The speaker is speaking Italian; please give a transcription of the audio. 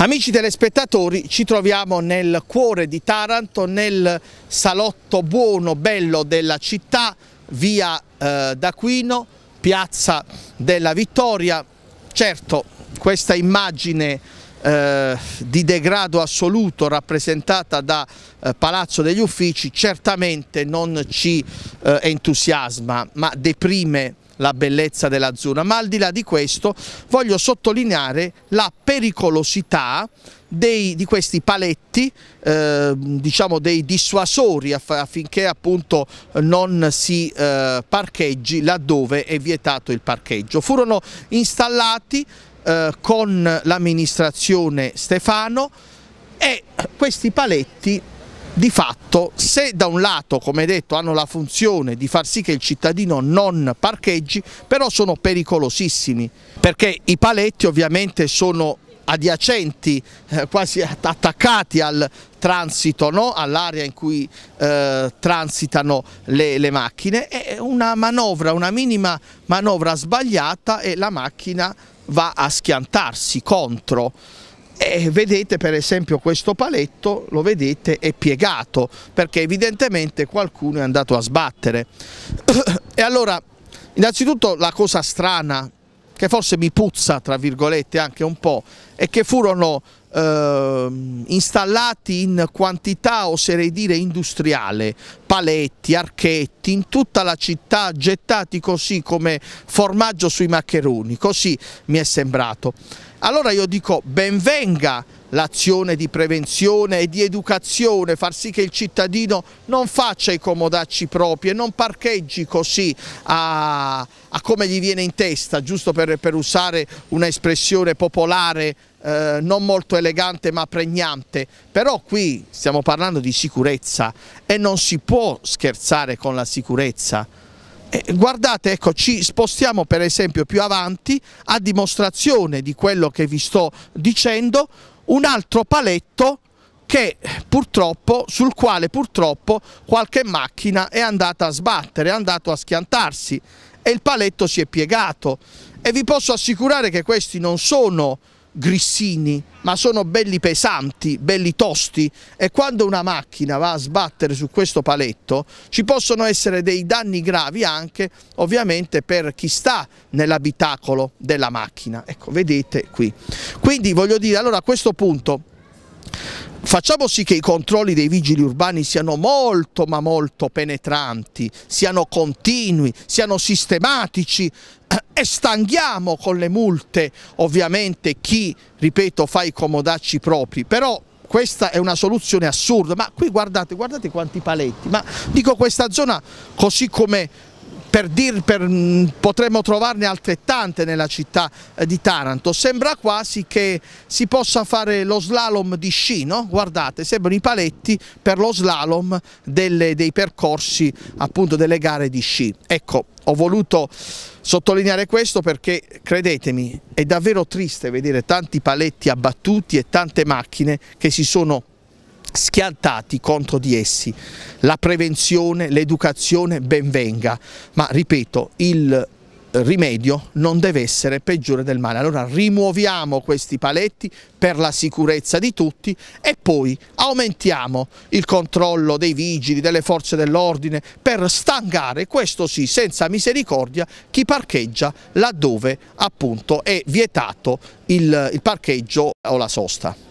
Amici telespettatori, ci troviamo nel cuore di Taranto, nel salotto buono, bello della città, via eh, d'Aquino, piazza della Vittoria. Certo, questa immagine eh, di degrado assoluto rappresentata da eh, Palazzo degli Uffici certamente non ci eh, entusiasma, ma deprime la bellezza della zona, ma al di là di questo voglio sottolineare la pericolosità dei, di questi paletti, eh, diciamo dei dissuasori aff affinché appunto non si eh, parcheggi laddove è vietato il parcheggio. Furono installati eh, con l'amministrazione Stefano e questi paletti di fatto se da un lato come detto hanno la funzione di far sì che il cittadino non parcheggi però sono pericolosissimi perché i paletti ovviamente sono adiacenti, eh, quasi attaccati al transito, no? all'area in cui eh, transitano le, le, macchine, è una manovra, una minima manovra sbagliata e la macchina va a schiantarsi contro. E eh, vedete per esempio questo paletto, lo vedete, è piegato perché evidentemente qualcuno è andato a sbattere. e allora, innanzitutto la cosa strana, che forse mi puzza tra virgolette anche un po', è che furono eh, installati in quantità oserei dire industriale, paletti, archetti, in tutta la città gettati così come formaggio sui maccheroni, così mi è sembrato. Allora io dico benvenga l'azione di prevenzione e di educazione, far sì che il cittadino non faccia i comodacci propri e non parcheggi così a, come gli viene in testa, giusto per, per usare un'espressione popolare eh, non molto elegante ma pregnante, però qui stiamo parlando di sicurezza e non si può scherzare con la sicurezza. Eh, guardate, ecco, ci spostiamo per esempio più avanti a dimostrazione di quello che vi sto dicendo, un altro paletto che purtroppo, sul quale purtroppo qualche macchina è andata a sbattere, è andato a schiantarsi e il paletto si è piegato e vi posso assicurare che questi non sono grissini, ma sono belli pesanti, belli tosti e quando una macchina va a sbattere su questo paletto ci possono essere dei danni gravi anche ovviamente per chi sta nell'abitacolo della macchina. Ecco, vedete qui. Quindi voglio dire, allora a questo punto facciamo sì che i controlli dei vigili urbani siano molto ma molto penetranti, siano continui, siano sistematici e stanghiamo con le multe ovviamente chi, ripeto, fa i comodacci propri, però questa è una soluzione assurda, ma qui guardate, guardate quanti paletti, ma dico questa zona così come per dir, per, mm, potremmo trovarne altrettante nella città eh, di Taranto. Sembra quasi che si possa fare lo slalom di sci, no? guardate, sembrano i paletti per lo slalom delle, dei percorsi appunto delle gare di sci. Ecco, ho voluto sottolineare questo perché credetemi è davvero triste vedere tanti paletti abbattuti e tante macchine che si sono schiantati contro di essi. La prevenzione, l'educazione ben venga, ma ripeto, il rimedio non deve essere peggiore del male. Allora rimuoviamo questi paletti per la sicurezza di tutti e poi aumentiamo il controllo dei vigili, delle forze dell'ordine per stangare, questo sì, senza misericordia, chi parcheggia laddove appunto è vietato il, il parcheggio o la sosta.